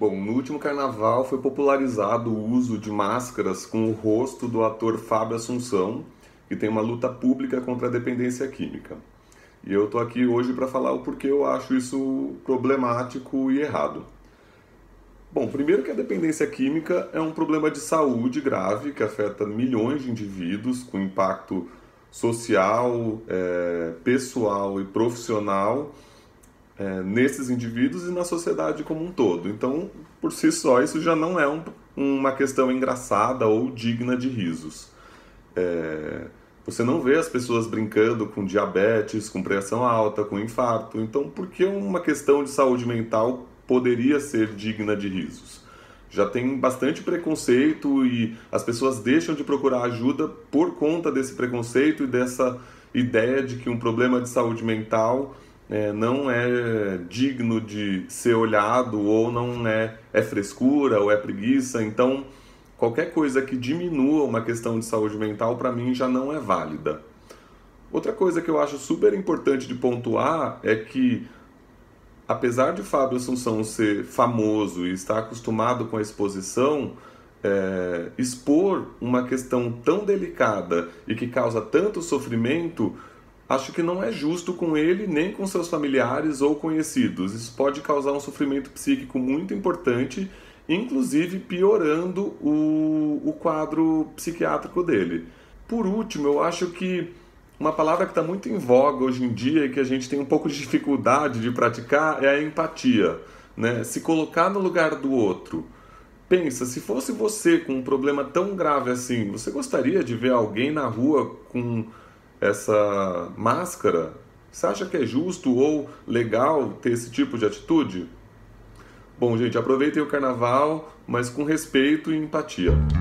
Bom, no último carnaval foi popularizado o uso de máscaras com o rosto do ator Fábio Assunção, que tem uma luta pública contra a dependência química. E eu tô aqui hoje para falar o porquê eu acho isso problemático e errado. Bom, primeiro que a dependência química é um problema de saúde grave que afeta milhões de indivíduos com impacto social, é, pessoal e profissional é, nesses indivíduos e na sociedade como um todo. Então, por si só, isso já não é um, uma questão engraçada ou digna de risos. É, você não vê as pessoas brincando com diabetes, com pressão alta, com infarto. Então, por que uma questão de saúde mental poderia ser digna de risos? Já tem bastante preconceito e as pessoas deixam de procurar ajuda por conta desse preconceito e dessa ideia de que um problema de saúde mental é, não é digno de ser olhado, ou não é, é frescura, ou é preguiça. Então, qualquer coisa que diminua uma questão de saúde mental, para mim, já não é válida. Outra coisa que eu acho super importante de pontuar é que, apesar de Fábio Assunção ser famoso e estar acostumado com a exposição, é, expor uma questão tão delicada e que causa tanto sofrimento Acho que não é justo com ele nem com seus familiares ou conhecidos. Isso pode causar um sofrimento psíquico muito importante, inclusive piorando o, o quadro psiquiátrico dele. Por último, eu acho que uma palavra que está muito em voga hoje em dia e que a gente tem um pouco de dificuldade de praticar é a empatia. Né? Se colocar no lugar do outro. Pensa, se fosse você com um problema tão grave assim, você gostaria de ver alguém na rua com essa máscara? Você acha que é justo ou legal ter esse tipo de atitude? Bom, gente, aproveitem o carnaval, mas com respeito e empatia.